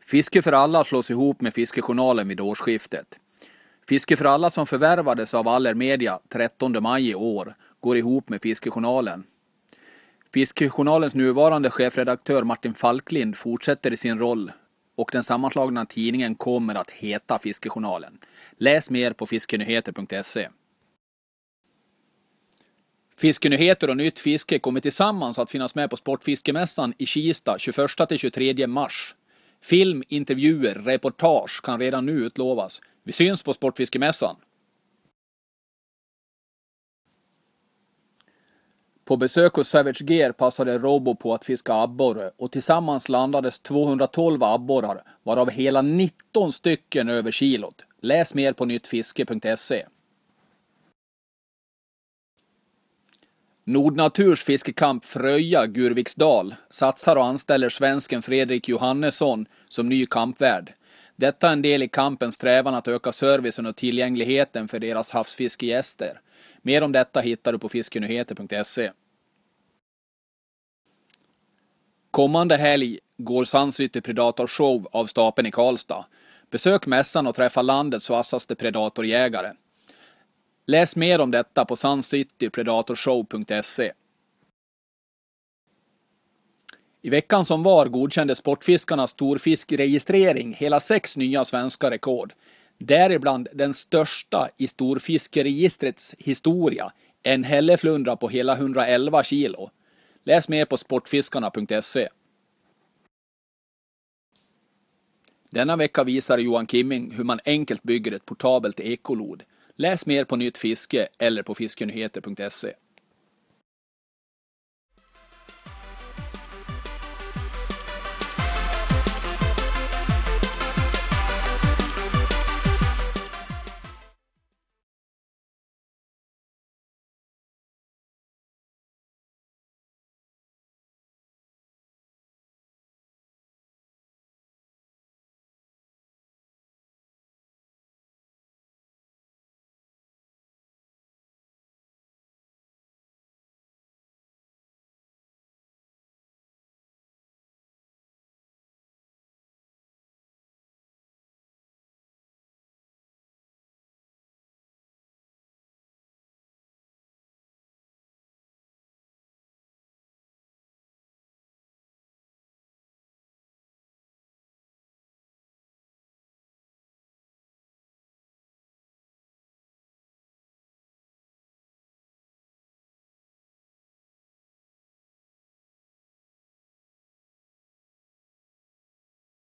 Fiske för alla slås ihop med Fiskejournalen vid årsskiftet. Fiske för alla som förvärvades av Aller Media 13 maj i år går ihop med Fiskejournalen. Fiskejournalens nuvarande chefredaktör Martin Falklind fortsätter i sin roll och den sammanslagna tidningen kommer att heta Fiskejournalen. Läs mer på fiskenyheter.se. Fiskenyheter och Nytt Fiske kommer tillsammans att finnas med på Sportfiskemässan i Kista 21-23 mars. Film, intervjuer, reportage kan redan nu utlovas. Vi syns på Sportfiskemässan! På besök hos Savage Gear passade Robo på att fiska abborre och tillsammans landades 212 abborrar, varav hela 19 stycken över kilot. Läs mer på nyttfiske.se. Nordnaturs fiskekamp Fröja Gurviksdal satsar och anställer svensken Fredrik Johannesson som ny kampvärd. Detta är en del i kampens strävan att öka servicen och tillgängligheten för deras havsfiskegäster. Mer om detta hittar du på fiskenyheter.se. Kommande helg går Sandsytter Predator Show av stapeln i Karlstad. Besök mässan och träffa landets vassaste predatorjägare. Läs mer om detta på suncitypredatorshow.se. I veckan som var godkände Sportfiskarnas storfiskregistrering hela sex nya svenska rekord. Däribland den största i storfiskeregistrets historia, en hälleflundra på hela 111 kilo. Läs mer på sportfiskarna.se. Denna vecka visar Johan Kimming hur man enkelt bygger ett portabelt ekolod. Läs mer på Nytt Fiske eller på fiskenyheter.se.